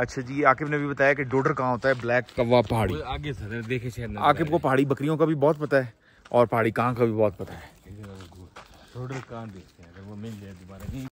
अच्छा जी आकिब ने भी बताया कि डोडर कहाँ होता है ब्लैक कौवा पहाड़ी आगे सर देखे आकिब को पहाड़ी बकरियों का भी बहुत पता है और पहाड़ी कहाँ का भी बहुत पता है डोडर कहाँ देखते हैं वो मिल जाए दोबारा